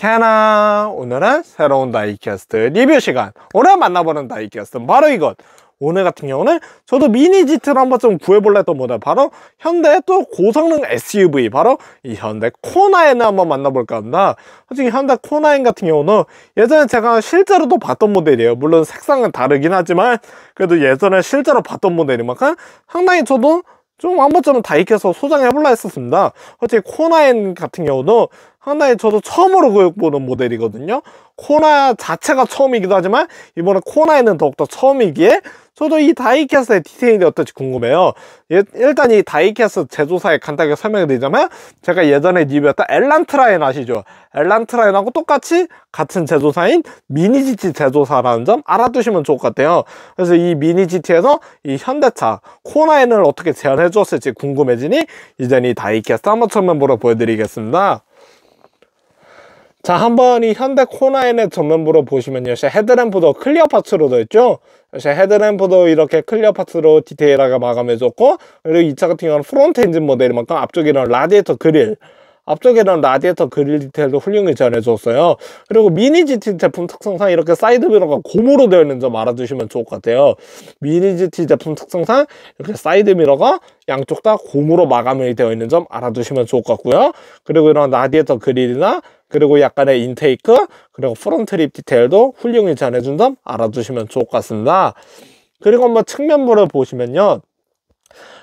캐나 오늘은 새로운 다이캐스트 리뷰 시간 오늘 만나보는 다이캐스트 바로 이것 오늘 같은 경우는 저도 미니 GT를 한번 좀 구해볼라 했던 모델 바로 현대의 또 고성능 SUV 바로 이 현대 코나엔을 한번 만나볼까 합니다 솔직히 현대 코나인 같은 경우는 예전에 제가 실제로도 봤던 모델이에요 물론 색상은 다르긴 하지만 그래도 예전에 실제로 봤던 모델이만큼 상당히 저도 좀한 번쯤은 다 익혀서 소장해볼라 했었습니다 솔직히 코나엔 같은 경우도 하나의 저도 처음으로 보는 모델이거든요 코나 자체가 처음이기도 하지만 이번에 코나에은 더욱더 처음이기에 저도 이 다이캐스의 디테일이 어떨지 궁금해요 예, 일단 이 다이캐스 제조사에 간단하게 설명해 드리자면 제가 예전에 리뷰했던 엘란트라인 아시죠? 엘란트라인하고 똑같이 같은 제조사인 미니GT 제조사라는 점 알아두시면 좋을 것 같아요 그래서 이 미니GT에서 이 현대차 코나인을 어떻게 재현해 주었을지 궁금해지니 이젠 이 다이캐스 한번 처음 보러 보여드리겠습니다 자 한번 이 현대 코나인의 전면부로 보시면 요 헤드램프도 클리어 파츠로 되어 있죠 헤드램프도 이렇게 클리어 파츠로 디테일하게 마감해줬고 그리고 이 차 같은 경우는 프론트 엔진 모델이만큼 앞쪽이는 라디에이터 그릴 앞쪽에는 라디에이터 그릴 디테일도 훌륭히 전해줬어요. 그리고 미니 GT 제품 특성상 이렇게 사이드 미러가 고무로 되어 있는 점알아두시면 좋을 것 같아요. 미니 GT 제품 특성상 이렇게 사이드 미러가 양쪽 다 고무로 마감이 되어 있는 점 알아두시면 좋을 것 같고요. 그리고 이런 라디에이터 그릴이나 그리고 약간의 인테이크 그리고 프론트 립 디테일도 훌륭히 잘해준 점 알아두시면 좋을 것 같습니다 그리고 한번 측면부를 보시면요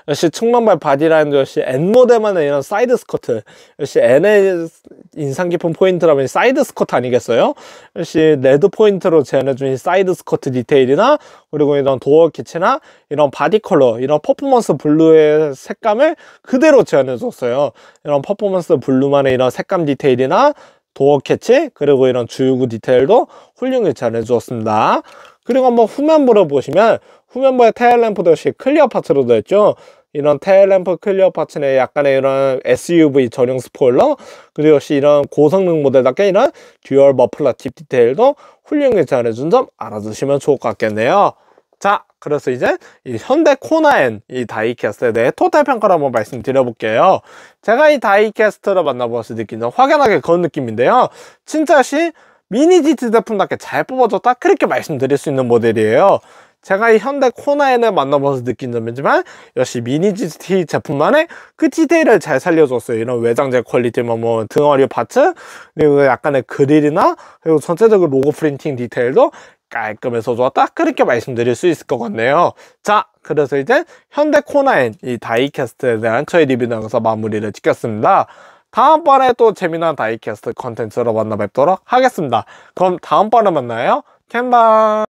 역시 측면발 바디라인도 역시 N 모델만의 이런 사이드 스커트 역시 N의 인상 깊은 포인트라면 사이드 스커트 아니겠어요? 역시 레드 포인트로 제안해준 사이드 스커트 디테일이나 그리고 이런 도어 키치나 이런 바디 컬러 이런 퍼포먼스 블루의 색감을 그대로 제안해줬어요 이런 퍼포먼스 블루만의 이런 색감 디테일이나 도어 캐치 그리고 이런 주유구 디테일도 훌륭히 잘 해주었습니다. 그리고 한번 후면부를 보시면 후면부에 테일램프 역시 클리어 파츠로 되어 있죠. 이런 테일램프 클리어 파츠 내 약간의 이런 SUV 전용 스포일러 그리고 역시 이런 고성능 모델답게 이런 듀얼 머플러 팁 디테일도 훌륭히 잘해준 점 알아두시면 좋을 것 같겠네요. 자 그래서 이제 현대 코나엔 이 다이캐스트에 대해 토탈 평가를 한번 말씀드려볼게요. 제가 이 다이캐스트를 만나보아서 느끼는 확연하게 그런 느낌인데요. 진짜시 미니 GT 제품답게 잘 뽑아줬다 그렇게 말씀드릴 수 있는 모델이에요. 제가 이 현대 코나엔을 만나보면서 느낀 점이지만 역시 미니 GT 제품만의 그 디테일을 잘 살려줬어요. 이런 외장재 퀄리티만 뭐 등어리 파츠 그리고 약간의 그릴이나 그리고 전체적으로 로고 프린팅 디테일도 깔끔해서 좋았딱 그렇게 말씀드릴 수 있을 것 같네요 자 그래서 이제 현대 코나인 이 다이캐스트에 대한 저희 리뷰나여서 마무리를 짓겠습니다 다음번에 또 재미난 다이캐스트 컨텐츠로 만나 뵙도록 하겠습니다 그럼 다음번에 만나요 캔바